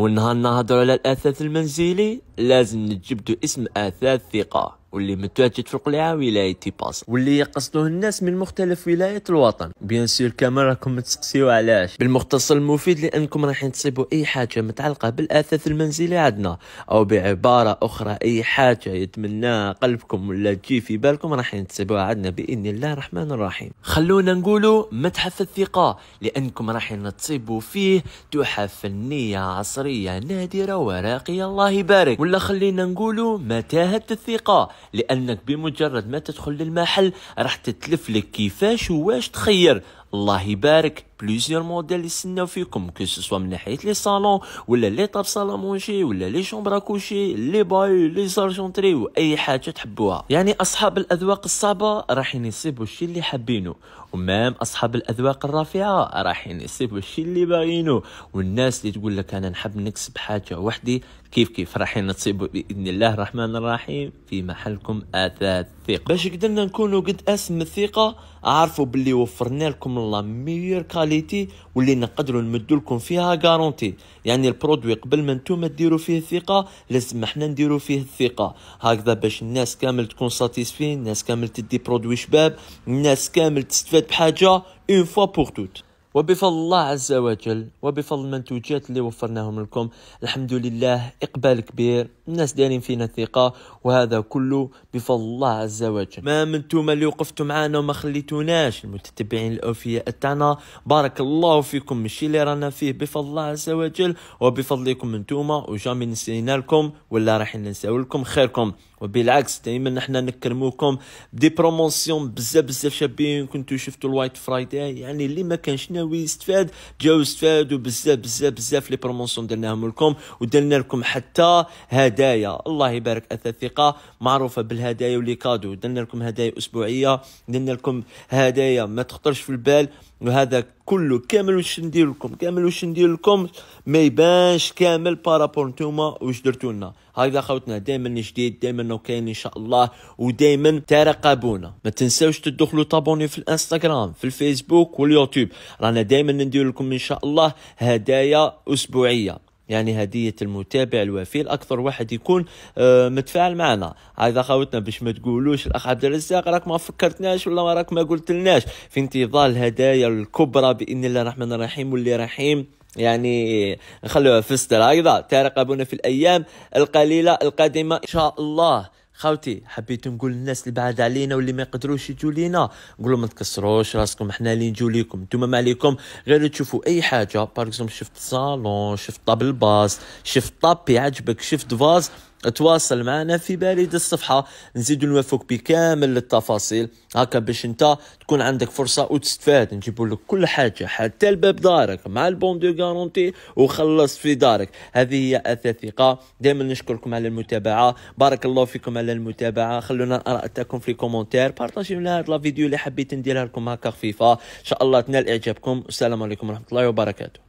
ونهار نهضروا على الأثاث المنزلي لازم نجبدو اسم أثاث ثقة واللي متواجد في القلعه ولايه باس واللي يقصدوه الناس من مختلف ولايات الوطن بيان سور كما راكم تسقسيو علاش بالمختصر المفيد لانكم رايحين تصيبوا اي حاجه متعلقه بالاثاث المنزلي عندنا او بعباره اخرى اي حاجه يتمناها قلبكم ولا تجي في بالكم رايحين تصيبوها عندنا باذن الله الرحمن الرحيم خلونا نقولوا متحف الثقه لانكم رايحين تصيبوا فيه تحف فنيه عصريه نادره وراقيه الله يبارك ولا خلينا نقولوا متاهه الثقه لانك بمجرد ما تدخل للمحل راح تتلف لك كيفاش وواش تخير الله يبارك بليزيور موديل يستناو فيكم كو سوسوا من ناحيه لي صالون ولا لي طاب صالون مونشي ولا لي شومبر كوشي لي باي لي سارجونتري واي حاجه تحبوها يعني اصحاب الاذواق الصعبه راحين يصيبوا الشي اللي حابينه ومام اصحاب الاذواق الرافعه راحين يصيبوا الشي اللي باغينو والناس اللي تقول لك انا نحب نكسب حاجه وحدي كيف كيف راحين تصيبوا باذن الله الرحمن الرحيم في محلكم اثاث ثقه باش قدرنا نكونوا قد اسم الثقه عارفوا باللي وفرنا لكم نعطيكم لا ميور كاليتي واللي نقدروا نمدوا لكم فيها غارونتي يعني البرودوي قبل ما نتوما ديروا فيه الثقه لازم احنا نديروا فيه الثقه هكذا باش الناس كامل تكون ساتيسفين الناس كامل تدي برودوي شباب الناس كامل تستفاد بحاجه اون فوا بور توت وبفضل الله عز وجل وبفضل المنتوجات اللي وفرناهم لكم الحمد لله إقبال كبير الناس دايرين فينا ثقة وهذا كله بفضل الله عز وجل ما منتوما اللي وقفتوا معنا وما خليتوناش المتتبعين الأوفياء تاعنا بارك الله فيكم الشيء اللي رانا فيه بفضل الله عز وجل وبفضلكم انتوما وجامي نسينا لكم ولا راح ننساو لكم خيركم وبالعكس دائما نحن نكرموكم بدي بروموسيون بزاف بزاف شابين كنتو شفتوا الوايت فرايداي يعني اللي ما كانش ويستفاد جاو استفادوا بزاف بزاف بزاف لي بروموسيون درناهم لكم ودرنا لكم حتى هدايا الله يبارك الثقه معروفه بالهدايا ولي كادو درنا لكم هدايا اسبوعيه درنا لكم هدايا ما تخطرش في البال هذا كله كامل واش ندير لكم كامل واش ندير لكم ما يبانش كامل بارابور نتوما واش درتو لنا هكذا خوتنا دائما جديد دائما كاين ان شاء الله ودائما ترقبونا ما تنساوش تدخلوا تابوني في الانستغرام في الفيسبوك واليوتيوب رانا دائما ندير لكم ان شاء الله هدايا اسبوعيه يعني هدية المتابع الوفي الأكثر واحد يكون آه، متفاعل معنا هذا خوتنا باش ما تقولوش الأخ عبد الرزاق راك ما فكرتناش ولا راك ما قلتلناش في انتظار الهدايا الكبرى بإذن الله الرحمن الرحيم واللي رحيم يعني نخلوها في الستر أيضا ترقبونا في الأيام القليلة القادمة إن شاء الله خاوتي حبيت نقول للناس اللي بعاد علينا واللي ما يقدروش يجوا لينا نقول ما تكسروش راسكم حنا اللي نجوا ليكم نتوما ما عليكم غير تشوفوا اي حاجه باغ شفت صالون شفت طابل باص شفت طابي عجبك شفت فاز تواصل معنا في باريد الصفحة نزيدو نوافق بكامل التفاصيل هكا باش انت تكون عندك فرصة وتستفاد نجيب لك كل حاجة حتى الباب دارك مع البون دو غارونتي وخلص في دارك هذه هي أثاث ثقة دائما نشكركم على المتابعة بارك الله فيكم على المتابعة خلونا أراءتكم في الكومنتير بارطاجيو لنا هاد لا فيديو اللي حبيت نديرها لكم هكا خفيفة ان شاء الله تنال اعجابكم والسلام عليكم ورحمة الله وبركاته